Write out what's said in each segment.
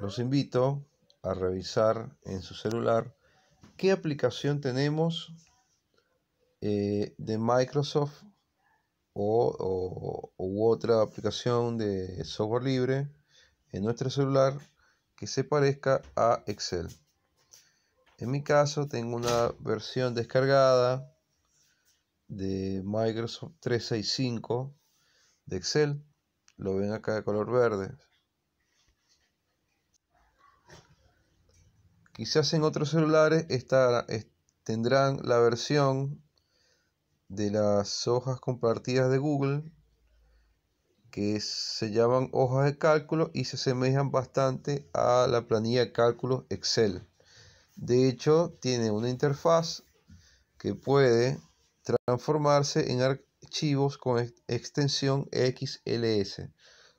los invito a revisar en su celular qué aplicación tenemos eh, de Microsoft o, u otra aplicación de software libre en nuestro celular que se parezca a Excel. En mi caso tengo una versión descargada de Microsoft 365 de Excel. Lo ven acá de color verde, Quizás en otros celulares tendrán la versión de las hojas compartidas de Google que se llaman hojas de cálculo y se asemejan bastante a la planilla de cálculo Excel. De hecho, tiene una interfaz que puede transformarse en archivos con extensión XLS.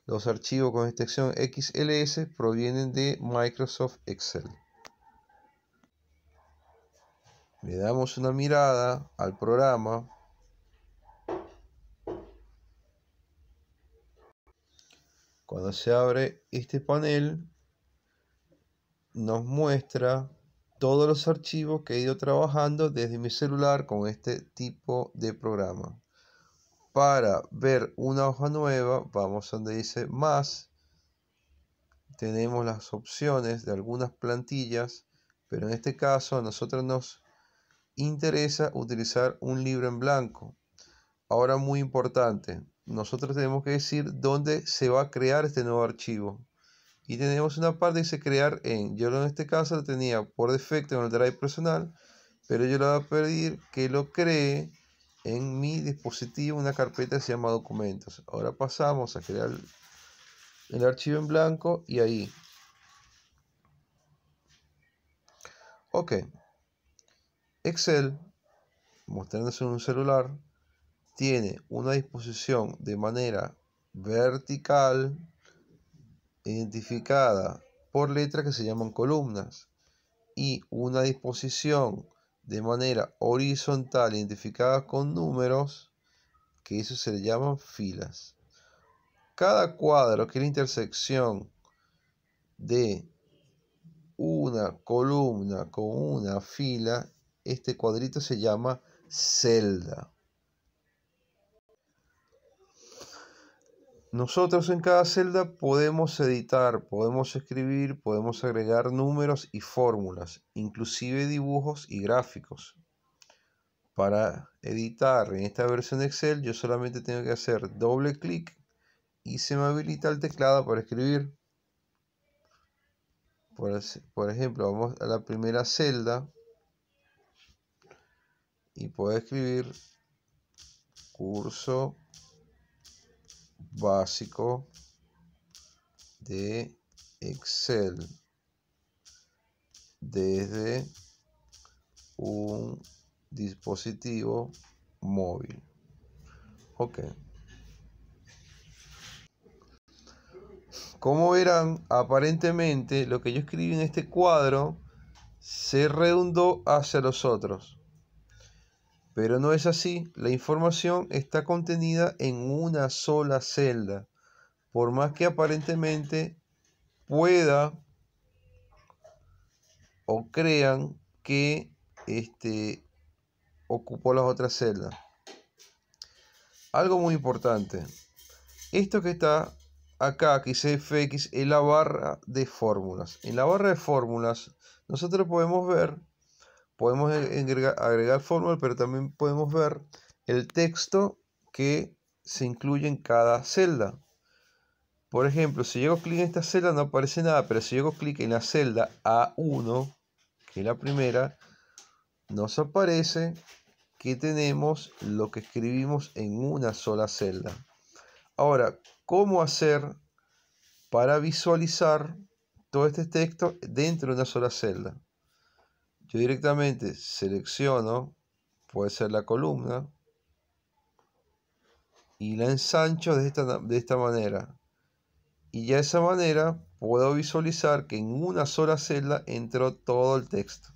Los archivos con extensión XLS provienen de Microsoft Excel. Le damos una mirada al programa. Cuando se abre este panel, nos muestra todos los archivos que he ido trabajando desde mi celular con este tipo de programa. Para ver una hoja nueva, vamos donde dice más. Tenemos las opciones de algunas plantillas, pero en este caso a nosotros nos interesa utilizar un libro en blanco. Ahora muy importante, nosotros tenemos que decir dónde se va a crear este nuevo archivo. Y tenemos una parte que dice crear en. Yo en este caso lo tenía por defecto en el drive personal, pero yo le voy a pedir que lo cree en mi dispositivo una carpeta que se llama documentos. Ahora pasamos a crear el archivo en blanco y ahí. Ok. Excel, mostrándose en un celular, tiene una disposición de manera vertical identificada por letras que se llaman columnas y una disposición de manera horizontal identificada con números que eso se le llaman filas. Cada cuadro que es la intersección de una columna con una fila este cuadrito se llama celda. Nosotros en cada celda podemos editar, podemos escribir, podemos agregar números y fórmulas, inclusive dibujos y gráficos. Para editar en esta versión de Excel yo solamente tengo que hacer doble clic y se me habilita el teclado para escribir. Por, ejemplo, vamos a la primera celda y puedo escribir curso básico de Excel desde un dispositivo móvil. Ok. Como verán, aparentemente lo que yo escribí en este cuadro se redundó hacia los otros. Pero no es así, la información está contenida en una sola celda. Por más que aparentemente pueda o crean que este, ocupó las otras celdas. Algo muy importante. Esto que está acá, que FX, es la barra de fórmulas. En la barra de fórmulas nosotros podemos ver podemos agregar, fórmula, pero también podemos ver el texto que se incluye en cada celda. Por ejemplo, si yo clic en esta celda no aparece nada, pero si yo clic en la celda A1, que es la primera, nos aparece que tenemos lo que escribimos en una sola celda. Ahora, ¿cómo hacer para visualizar todo este texto dentro de una sola celda? Yo directamente selecciono, puede ser la columna, y la ensancho de esta, de esta manera. Y ya de esa manera puedo visualizar que en una sola celda entró todo el texto.